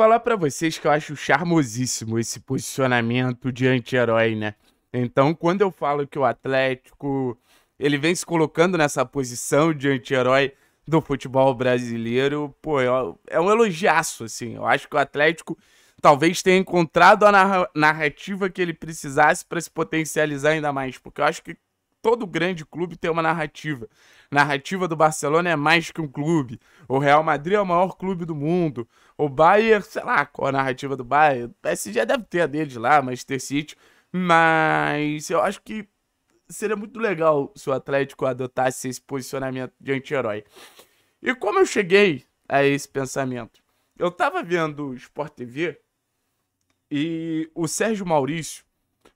falar para vocês que eu acho charmosíssimo esse posicionamento de anti-herói, né? Então, quando eu falo que o Atlético ele vem se colocando nessa posição de anti-herói do futebol brasileiro, pô, é, é um elogiaço, assim. Eu acho que o Atlético talvez tenha encontrado a narrativa que ele precisasse para se potencializar ainda mais, porque eu acho que todo grande clube tem uma narrativa narrativa do Barcelona é mais que um clube, o Real Madrid é o maior clube do mundo, o Bayern, sei lá qual a narrativa do Bayern, o PSG deve ter a deles lá, Manchester City, mas eu acho que seria muito legal se o Atlético adotasse esse posicionamento de anti-herói. E como eu cheguei a esse pensamento? Eu tava vendo Sport TV e o Sérgio Maurício,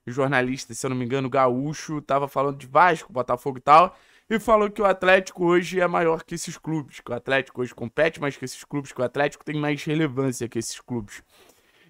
jornalista, se eu não me engano, gaúcho, tava falando de Vasco, Botafogo e tal e falou que o Atlético hoje é maior que esses clubes, que o Atlético hoje compete mais que esses clubes, que o Atlético tem mais relevância que esses clubes.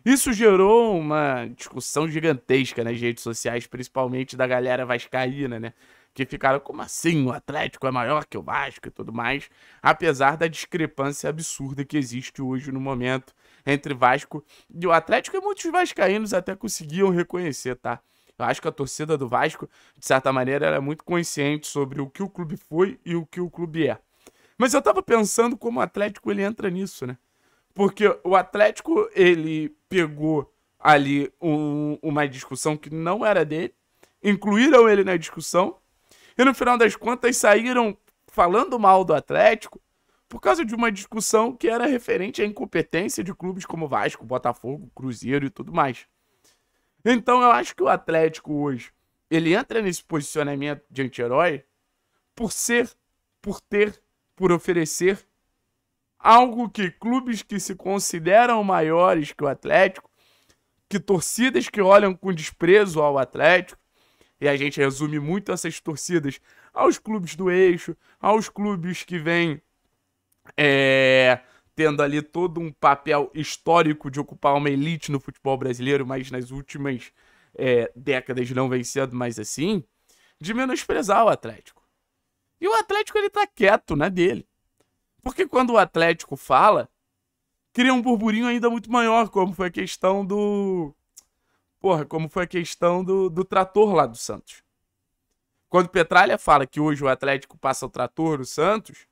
Isso gerou uma discussão gigantesca nas redes sociais, principalmente da galera vascaína, né? Que ficaram, como assim? O Atlético é maior que o Vasco e tudo mais, apesar da discrepância absurda que existe hoje no momento entre Vasco e o Atlético, e muitos vascaínos até conseguiam reconhecer, tá? Eu acho que a torcida do Vasco, de certa maneira, era é muito consciente sobre o que o clube foi e o que o clube é. Mas eu tava pensando como o Atlético ele entra nisso, né? Porque o Atlético ele pegou ali um, uma discussão que não era dele, incluíram ele na discussão e no final das contas saíram falando mal do Atlético por causa de uma discussão que era referente à incompetência de clubes como Vasco, Botafogo, Cruzeiro e tudo mais. Então eu acho que o Atlético hoje, ele entra nesse posicionamento de anti-herói por ser, por ter, por oferecer algo que clubes que se consideram maiores que o Atlético, que torcidas que olham com desprezo ao Atlético, e a gente resume muito essas torcidas aos clubes do eixo, aos clubes que vêm é, tendo ali todo um papel histórico de ocupar uma elite no futebol brasileiro, mas nas últimas é, décadas não vencendo mais assim, de menosprezar o Atlético. E o Atlético ele tá quieto né, dele. Porque quando o Atlético fala, cria um burburinho ainda muito maior, como foi a questão do. Porra, como foi a questão do, do trator lá do Santos. Quando Petralha fala que hoje o Atlético passa o trator do Santos,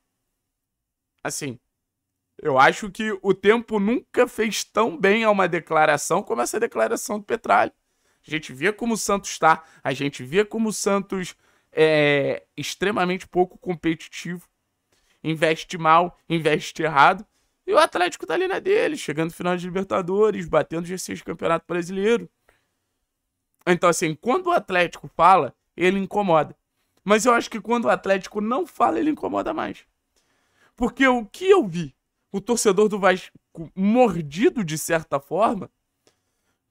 assim, eu acho que o tempo nunca fez tão bem a uma declaração como essa declaração do Petralha. A gente via como o Santos está, a gente via como o Santos é extremamente pouco competitivo, investe mal, investe errado. E o Atlético tá ali na dele, chegando no final de Libertadores, batendo G6 de Campeonato Brasileiro. Então, assim, quando o Atlético fala, ele incomoda. Mas eu acho que quando o Atlético não fala, ele incomoda mais. Porque o que eu vi o torcedor do Vasco mordido de certa forma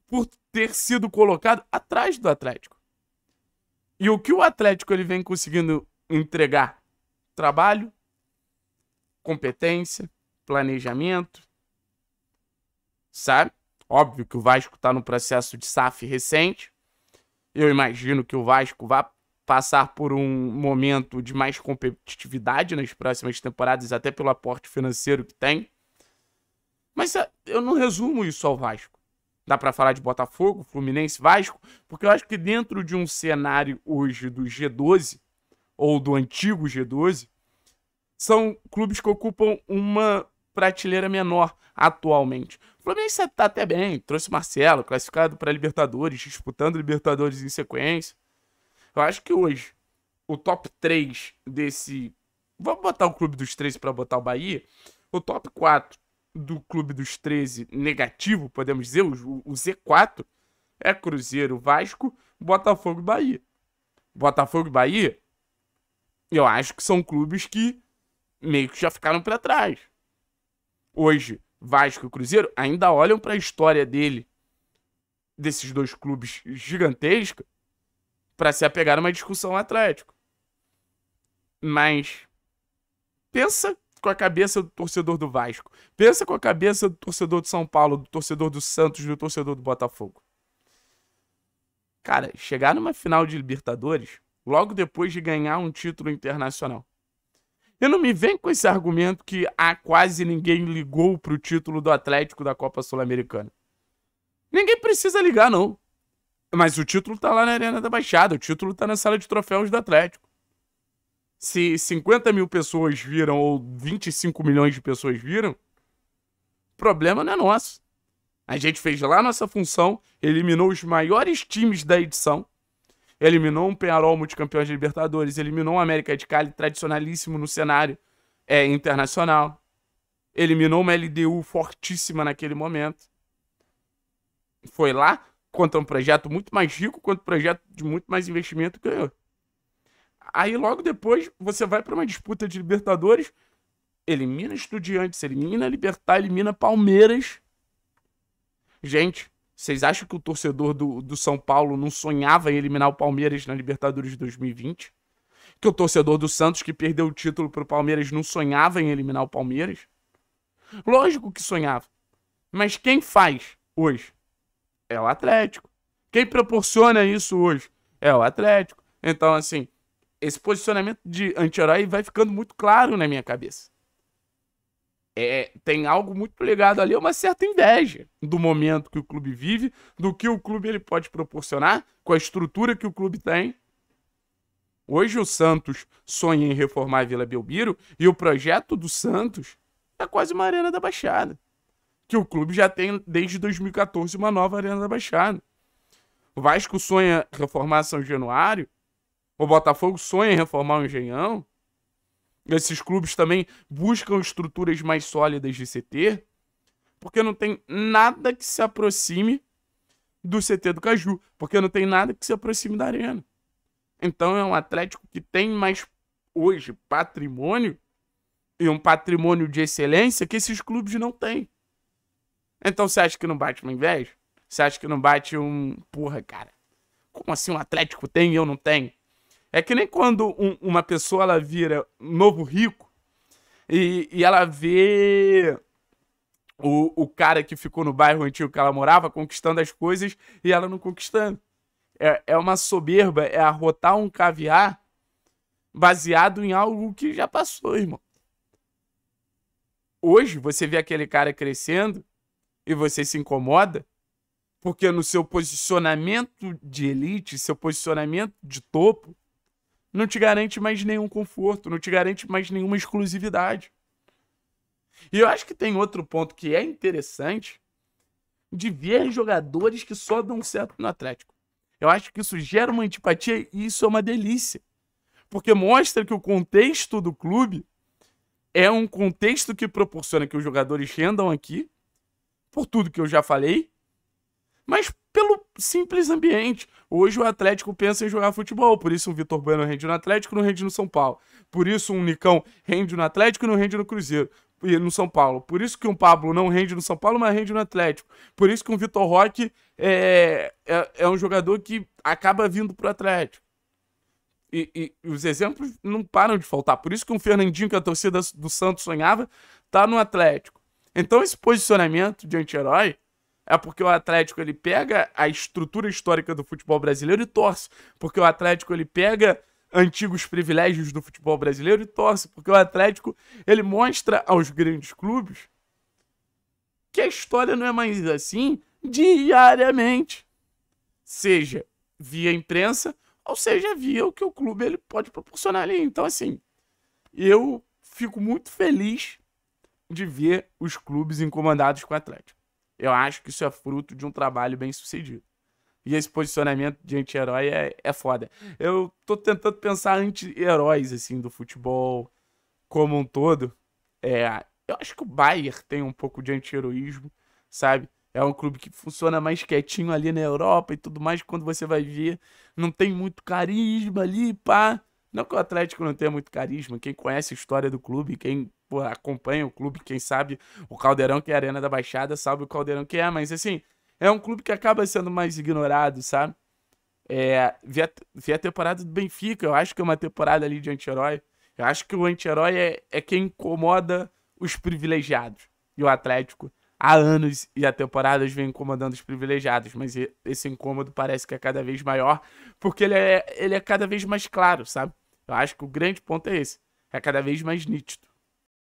por ter sido colocado atrás do Atlético. E o que o Atlético ele vem conseguindo entregar? Trabalho, competência, planejamento, sabe? Óbvio que o Vasco está no processo de SAF recente. Eu imagino que o Vasco vá passar por um momento de mais competitividade nas próximas temporadas, até pelo aporte financeiro que tem. Mas é, eu não resumo isso ao Vasco. Dá para falar de Botafogo, Fluminense, Vasco, porque eu acho que dentro de um cenário hoje do G12 ou do antigo G12, são clubes que ocupam uma prateleira menor atualmente. O Fluminense tá até bem, trouxe Marcelo, classificado para Libertadores, disputando Libertadores em sequência. Eu acho que hoje o top 3 desse. Vamos botar o Clube dos 13 para botar o Bahia. O top 4 do Clube dos 13 negativo, podemos dizer, o, o Z4, é Cruzeiro, Vasco, Botafogo e Bahia. Botafogo e Bahia, eu acho que são clubes que meio que já ficaram para trás. Hoje, Vasco e Cruzeiro ainda olham para a história dele, desses dois clubes gigantesca, para se apegar a uma discussão Atlético. Mas pensa com a cabeça do torcedor do Vasco. Pensa com a cabeça do torcedor do São Paulo, do torcedor do Santos, do torcedor do Botafogo. Cara, chegar numa final de Libertadores logo depois de ganhar um título internacional. Eu não me vem com esse argumento que ah, quase ninguém ligou pro título do Atlético da Copa Sul-Americana. Ninguém precisa ligar, não. Mas o título tá lá na Arena da Baixada, o título tá na sala de troféus do Atlético. Se 50 mil pessoas viram ou 25 milhões de pessoas viram, o problema não é nosso. A gente fez lá nossa função, eliminou os maiores times da edição, eliminou um Penarol multicampeão de Libertadores, eliminou um América de Cali tradicionalíssimo no cenário é, internacional, eliminou uma LDU fortíssima naquele momento. Foi lá, contra um projeto muito mais rico, contra um projeto de muito mais investimento, ganhou. Aí logo depois você vai para uma disputa de Libertadores, elimina Estudiantes, elimina Libertar, elimina Palmeiras. Gente, vocês acham que o torcedor do, do São Paulo não sonhava em eliminar o Palmeiras na Libertadores de 2020? Que o torcedor do Santos que perdeu o título para o Palmeiras não sonhava em eliminar o Palmeiras? Lógico que sonhava. Mas quem faz hoje? é o Atlético. Quem proporciona isso hoje é o Atlético. Então, assim, esse posicionamento de anti-herói vai ficando muito claro na minha cabeça. É, tem algo muito ligado ali, uma certa inveja do momento que o clube vive, do que o clube ele pode proporcionar, com a estrutura que o clube tem. Hoje o Santos sonha em reformar a Vila Belmiro e o projeto do Santos é quase uma arena da Baixada que o clube já tem desde 2014 uma nova Arena da Baixada. O Vasco sonha reformar São Januário, o Botafogo sonha reformar o Engenhão. Esses clubes também buscam estruturas mais sólidas de CT, porque não tem nada que se aproxime do CT do Caju, porque não tem nada que se aproxime da Arena. Então é um Atlético que tem mais hoje patrimônio e um patrimônio de excelência que esses clubes não têm. Então você acha que não bate uma inveja? Você acha que não bate um. Porra, cara. Como assim um Atlético tem e eu não tenho? É que nem quando um, uma pessoa ela vira novo rico e, e ela vê o, o cara que ficou no bairro antigo que ela morava conquistando as coisas e ela não conquistando. É, é uma soberba, é arrotar um caviar baseado em algo que já passou, irmão. Hoje você vê aquele cara crescendo e você se incomoda, porque no seu posicionamento de elite, seu posicionamento de topo, não te garante mais nenhum conforto, não te garante mais nenhuma exclusividade. E eu acho que tem outro ponto que é interessante de ver jogadores que só dão certo no Atlético. Eu acho que isso gera uma antipatia e isso é uma delícia. Porque mostra que o contexto do clube é um contexto que proporciona que os jogadores rendam aqui por tudo que eu já falei, mas pelo simples ambiente. Hoje o Atlético pensa em jogar futebol, por isso um Vitor Bueno rende no Atlético, não rende no São Paulo. Por isso um Nicão rende no Atlético e não rende no Cruzeiro e no São Paulo. Por isso que um Pablo não rende no São Paulo, mas rende no Atlético. Por isso que um Vitor Roque é, é, é um jogador que acaba vindo pro Atlético. E, e, os exemplos não param de faltar. Por isso que um Fernandinho, que a torcida do Santos sonhava, tá no Atlético. Então esse posicionamento de anti-herói é porque o Atlético ele pega a estrutura histórica do futebol brasileiro e torce, porque o Atlético ele pega antigos privilégios do futebol brasileiro e torce, porque o Atlético ele mostra aos grandes clubes que a história não é mais assim diariamente, seja via imprensa ou seja via o que o clube ele pode proporcionar ali. Então assim, eu fico muito feliz de ver os clubes incomodados com o Atlético. Eu acho que isso é fruto de um trabalho bem sucedido. E esse posicionamento de anti-herói é, é foda. Eu tô tentando pensar anti-heróis, assim, do futebol como um todo. É, eu acho que o Bayern tem um pouco de anti-heroísmo, sabe? É um clube que funciona mais quietinho ali na Europa e tudo mais. Quando você vai ver, não tem muito carisma ali, pá. Não que o Atlético não tenha muito carisma, quem conhece a história do clube, quem pô, acompanha o clube, quem sabe o Caldeirão, que é a Arena da Baixada, sabe o Caldeirão que é, mas assim, é um clube que acaba sendo mais ignorado, sabe? É, vi, a, vi a temporada do Benfica, eu acho que é uma temporada ali de anti-herói. Eu acho que o anti-herói é, é quem incomoda os privilegiados. E o Atlético, há anos e há temporadas, vem incomodando os privilegiados. Mas esse incômodo parece que é cada vez maior, porque ele é, ele é cada vez mais claro, sabe? Eu acho que o grande ponto é esse. É cada vez mais nítido.